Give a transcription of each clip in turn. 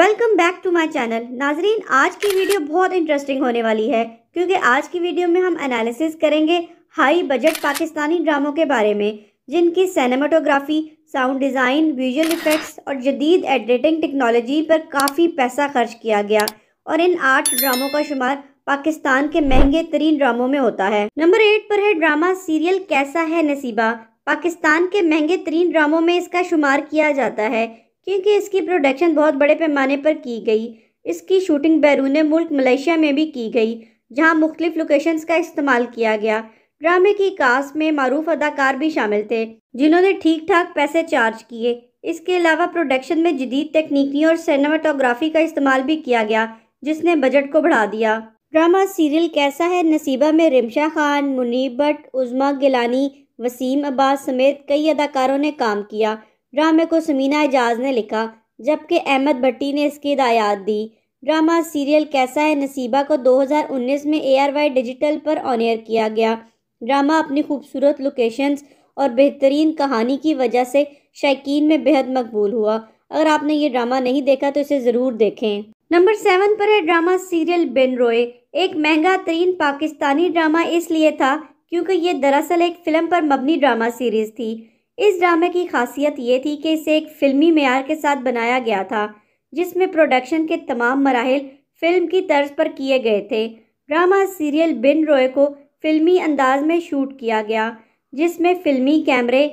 welcome back to my channel नाजरीन आज की वीडियो बहुत इंटरेस्टिंग होने वाली है क्योंकि आज की वीडियो में हम एनालिसिस करेंगे हाई बजट पाकिस्तानी ड्रामों के बारे में जिनकी cinematography sound design visual effects और जदीद एडिटिंग टेक्नोलॉजी पर काफ़ी पैसा खर्च किया गया और इन आठ ड्रामों का शुमार पाकिस्तान के महंगे तरीन ड्रामों में होता है नंबर एट पर है ड्रामा सीरियल कैसा है नसीबा पाकिस्तान के महंगे तरीन ड्रामों में इसका शुमार किया जाता है क्योंकि इसकी प्रोडक्शन बहुत बड़े पैमाने पर की गई इसकी शूटिंग बैरून मुल्क मलेशिया में भी की गई जहाँ मुख्तलिफ लोकेशन का इस्तेमाल किया गया ड्रामे की कास्ट में मरूफ अदाकार भी शामिल थे जिन्होंने ठीक ठाक पैसे चार्ज किए इसके अलावा प्रोडक्शन में जदीद तकनीकी और सैनमाटोग्राफी का इस्तेमाल भी किया गया जिसने बजट को बढ़ा दिया ड्रामा सीरियल कैसा है नसीबा में रिमशा खान मुनीब भट्ट उज़मा गिलानी वसीम अब्बास समेत कई अदाकारों ने काम किया ड्रामे को समीना एजाज ने लिखा जबकि अहमद भट्टी ने इसकी हिदायत दी ड्रामा सीरियल कैसा है नसीबा को 2019 में एआरवाई डिजिटल पर ऑनियर किया गया ड्रामा अपनी खूबसूरत लोकेशंस और बेहतरीन कहानी की वजह से शायकीन में बेहद मकबूल हुआ अगर आपने ये ड्रामा नहीं देखा तो इसे ज़रूर देखें नंबर सेवन पर है ड्रामा सीरियल बिन रोए एक महंगा तरीन पाकिस्तानी ड्रामा इसलिए था क्योंकि ये दरअसल एक फ़िल्म पर मबनी ड्रामा सीरीज़ थी इस ड्रामे की खासियत ये थी कि इसे एक फिल्मी मैार के साथ बनाया गया था जिसमें प्रोडक्शन के तमाम मराहल फिल्म की तर्ज पर किए गए थे ड्रामा सीरियल बिन रॉय को फिल्मी अंदाज में शूट किया गया जिसमें फ़िल्मी कैमरे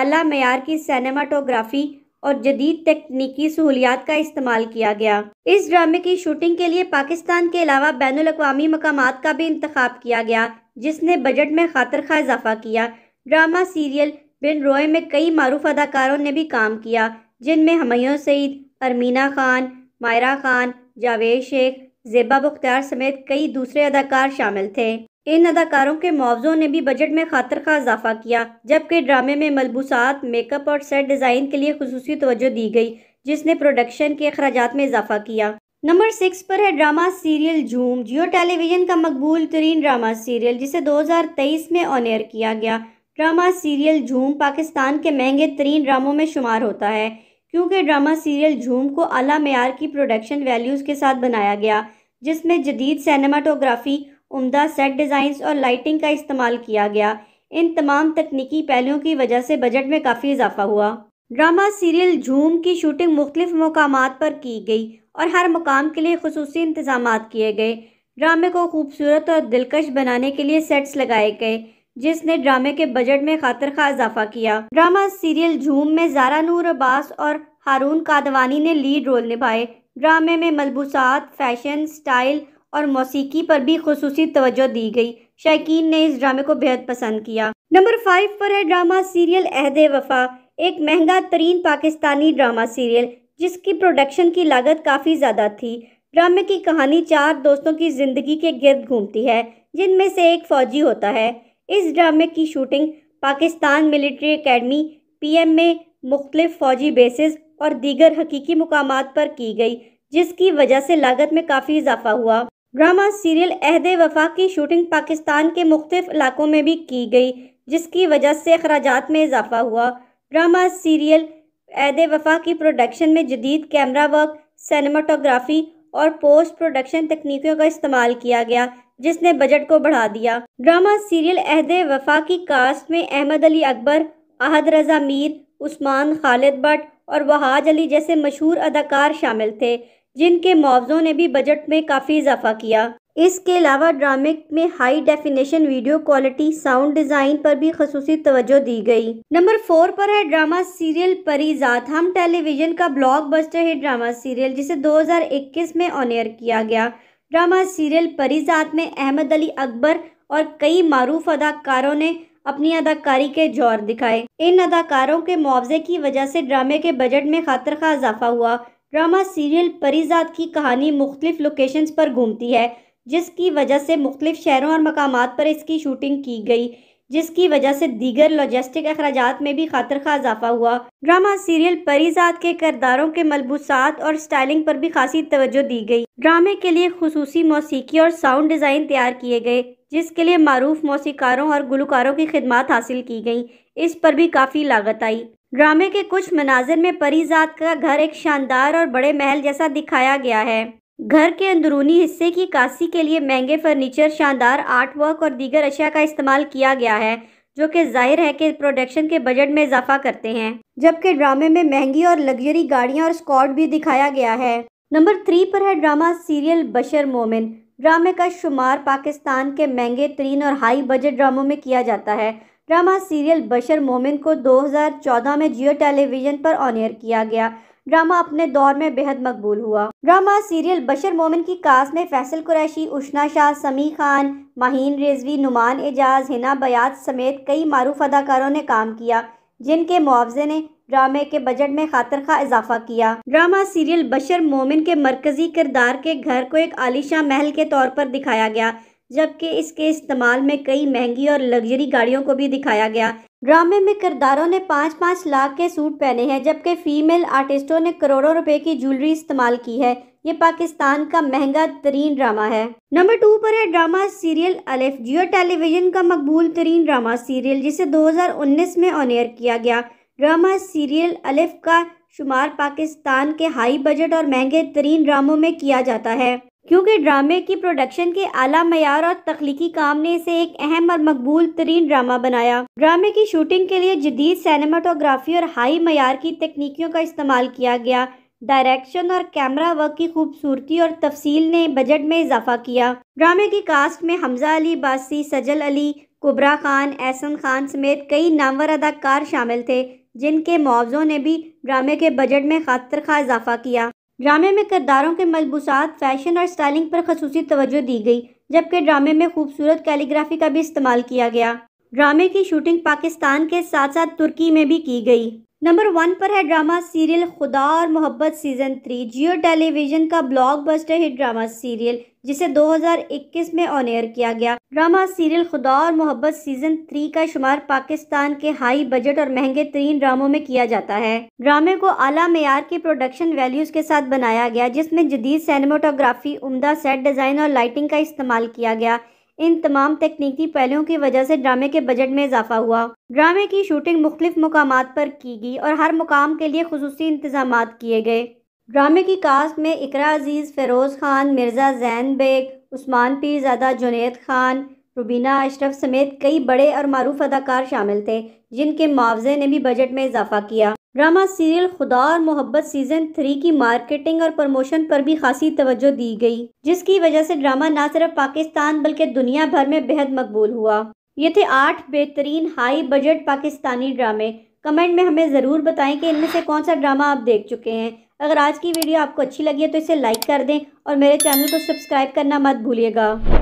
आला मैार की सैनेमाटोग्राफी और जदीद तकनीकी सहूलियात का इस्तेमाल किया गया इस ड्रामे की शूटिंग के लिए पाकिस्तान के अलावा बैन अवी मकाम का भी इंतख्या किया गया जिसने बजट में खातर खा इजाफा किया ड्रामा सीरियल बिन रॉय में कई मरूफ अदाकारों ने भी काम किया जिनमें हमयों सईद अरमीना खान मायरा खान जावेद शेख जेबा बख्तियार समेत कई दूसरे अदाकार शामिल थे इन अदाकारों के मुआवजों ने भी बजट में खातर का इजाफा किया जबकि ड्रामे में मलबूसात मेकअप और सेट डिज़ाइन के लिए खसूस तवज्जो दी गई जिसने प्रोडक्शन के अखराज में इजाफा किया नंबर सिक्स पर है ड्रामा सीरियल झूम जियो टेलीविज़न का मकबूल तरीन ड्रामा सीरियल जिसे 2023 में ऑन एयर किया गया ड्रामा सीरियल झूम पाकिस्तान के महंगे तरीन ड्रामों में शुमार होता है क्योंकि ड्रामा सीरियल झूम को अला मैार की प्रोडक्शन वैल्यूज़ के साथ बनाया गया जिसमें जदीद सैनमाटोग्राफी उमदा सेट डिज़ाइंस और लाइटिंग का इस्तेमाल किया गया इन तमाम तकनीकी पहलुओं की वजह से बजट में काफ़ी इजाफा हुआ ड्रामा सीरियल झूम की शूटिंग मुख्तफ मकाम पर की गई और हर मुकाम के लिए खसूस इंतजाम किए गए ड्रामे को खूबसूरत और दिलकश बनाने के लिए सेट्स लगाए गए जिसने ड्रामे के बजट में खातर खा इजाफा किया ड्रामा सीरियल झूम में जारा नूर अब्बास और हारून कादवानी ने लीड रोल निभाए ड्रामे में मलबूसात फैशन स्टाइल और मौसीकी पर भी खसूसी तवज्जो दी गई शायकीन ने इस ड्रामे को बेहद पसंद किया नंबर फाइव पर है ड्रामा सीरियल अहद वफा एक महंगा तरीन पाकिस्तानी ड्रामा सीरियल जिसकी प्रोडक्शन की लागत काफ़ी ज़्यादा थी ड्रामे की कहानी चार दोस्तों की ज़िंदगी के गिर्द घूमती है जिनमें से एक फ़ौजी होता है इस ड्रामे की shooting Pakistan military academy PM में मुख्तलिफ फौजी बेसिस और दीगर हकीकी मुकाम पर की गई जिसकी वजह से लागत में काफ़ी इजाफा हुआ ड्रामा सीरियल अहद वफा की शूटिंग पाकिस्तान के मुख्तफ इलाकों में भी की गई जिसकी वजह से अखराज में इजाफा हुआ ड्रामा सीरियल अहद वफा की प्रोडक्शन में जदीद कैमरा वर्क सैनमाटोग्राफी और पोस्ट प्रोडक्शन तकनीकों का इस्तेमाल किया गया जिसने बजट को बढ़ा दिया ड्रामा सीरियल अहद वफा की कास्ट में अहमद अली अकबर अहद रजा मीर उस्मान खालिद भट्ट और वहाज अली जैसे मशहूर अदाकार शामिल थे जिनके मुआवज़ों ने भी बजट में काफ़ी इजाफा किया इसके अलावा ड्रामे में high definition video quality sound design पर भी खसूसी तवज्जो दी गई नंबर फोर पर है ड्रामा सीरियल परिजात हम टेलीविज़न का ब्लॉकबस्टर है ड्रामा सीरियल जिसे 2021 में ऑन एयर किया गया ड्रामा सीरियल परिजात में अहमद अली अकबर और कई मरूफ अदाकारों ने अपनी अदाकारी के ज़ोर दिखाए इन अदाकारों के मुआवजे की वजह से ड्रामे के बजट में खातर खा इजाफा हुआ ड्रामा सीरियल परिजात की कहानी मुख्तलिफ लोकेशंस पर घूमती है जिसकी वजह से मुख्तलिफ शहरों और मकाम पर इसकी शूटिंग की गई जिसकी वजह से दीगर लॉजिस्टिक अखराज में भी खातर खा इजाफा हुआ ड्रामा सीरियल परिजात के करदारों के मलबूसात और स्टाइलिंग पर भी खासी तवज्जो दी गई ड्रामे के लिए खसूसी मौसीकी और साउंड डिज़ाइन तैयार किए गए जिसके लिए मरूफ मौसीकारों और गुलकारों की खिदमत हासिल की गई इस पर भी काफ़ी लागत आई ड्रामे के कुछ मनाजिर में परिजात का घर एक शानदार और बड़े महल जैसा दिखाया गया है घर के अंदरूनी हिस्से की कासी के लिए महंगे फर्नीचर शानदार आर्टवर्क और दीगर अशिया का इस्तेमाल किया गया है जो कि जाहिर है कि प्रोडक्शन के बजट में इजाफा करते हैं जबकि ड्रामे में महंगी और लग्जरी गाड़ियाँ और स्कॉट भी दिखाया गया है नंबर थ्री पर है ड्रामा सीरियल बशर मोमिन ड्रामे का शुमार पाकिस्तान के महंगे तरीन और हाई बजट ड्रामों में किया जाता है ड्रामा सीरियल बशर मोमिन को 2014 में जियो टेलीविज़न पर ऑनियर किया गया ड्रामा अपने दौर में बेहद मकबूल हुआ ड्रामा सीरियल बशर मोमिन की कास्ट में फैसल कुरैशी उष्णा शाह समी खान माहीन रेजवी नुमान एजाज हिना बयात समेत कई मरूफ अदाकारों ने काम किया जिनके मुआवजे ने ड्रामे के बजट में खातर खा इजाफा किया ड्रामा सीरियल बशर मोमिन के मरकजी किरदार के घर को एक आलिशाह महल के तौर पर दिखाया गया जबकि इसके इस्तेमाल में कई महंगी और लग्जरी गाड़ियों को भी दिखाया गया ड्रामे में किरदारों ने पाँच पाँच लाख के सूट पहने हैं जबकि फीमेल आर्टिस्टों ने करोड़ों रुपए की ज्वेलरी इस्तेमाल की है ये पाकिस्तान का महंगा तरीन ड्रामा है नंबर टू पर है ड्रामा सीरियल अलिफ जियो टेलीविजन का मकबूल तरीन ड्रामा सीरियल जिसे 2019 में ऑनियर किया गया ड्रामा सीरियल अलिफ का शुमार पाकिस्तान के हाई बजट और महंगे तरीन ड्रामों में किया जाता है क्योंकि ड्रामे की प्रोडक्शन के आला मैार और तख्लीकी काम ने इसे एक अहम और मकबूल तरीन ड्रामा बनाया ड्रामे की शूटिंग के लिए जदीद सैनिमाटोग्राफी और हाई मैार की तकनीकियों का इस्तेमाल किया गया डायरेक्शन और कैमरा वर्क की खूबसूरती और तफसील ने बजट में इजाफा किया ड्रामे की कास्ट में हमजा अली बासी सजल अली कुबरा खान एहसन खान समेत कई नामवर अदाकार शामिल थे जिनके मुआवजों ने भी ड्रामे के बजट में खातर खा इजाफा किया ड्रामे में किरदारों के मलबूसात फैशन और स्टाइलिंग पर खसूसी तवज्जो दी गई जबकि ड्रामे में खूबसूरत कैलीग्राफी का भी इस्तेमाल किया गया ड्रामे की शूटिंग पाकिस्तान के साथ साथ तुर्की में भी की गई नंबर वन पर है drama serial Khuda aur Mohabbat season three Jio television का ब्लॉकबस्टर हिट ड्रामा सीरियल जिसे 2021 में ऑन एयर किया गया drama serial Khuda aur Mohabbat season three का शुमार पाकिस्तान के हाई बजट और महंगे तरीन ड्रामों में किया जाता है ड्रामे को आला मैार के प्रोडक्शन वैल्यूज के साथ बनाया गया जिसमें जदीद सैनमोटोग्राफी उमदा सेट डिज़ाइन और लाइटिंग का इस्तेमाल किया गया इन तमाम तकनीकी पहलुओं की वजह से ड्रामे के बजट में इजाफा हुआ ड्रामे की शूटिंग मुख्तफ मकाम पर की गई और हर मुकाम के लिए खसूस इंतजाम किए गए ड्रामे की कास्ट में इकरा अजीज़ फ़िरोज़ खान मिर्ज़ा जैन बेग उस्मान पीरजादा जुनेद खान रुबीना अशरफ समेत कई बड़े और मरूफ अदाकार शामिल थे जिनके मुआवजे ने भी बजट में इजाफा किया drama serial Khuda aur Mohabbat season three की मार्केटिंग और प्रमोशन पर भी खासी तवज्जो दी गई जिसकी वजह से ड्रामा न सिर्फ पाकिस्तान बल्कि दुनिया भर में बेहद मकबूल हुआ ये थे आठ बेहतरीन हाई बजट पाकिस्तानी ड्रामे कमेंट में हमें ज़रूर बताएं कि इनमें से कौन सा ड्रामा आप देख चुके हैं अगर आज की वीडियो आपको अच्छी लगी है तो इसे लाइक कर दें और मेरे चैनल को सब्सक्राइब करना मत भूलिएगा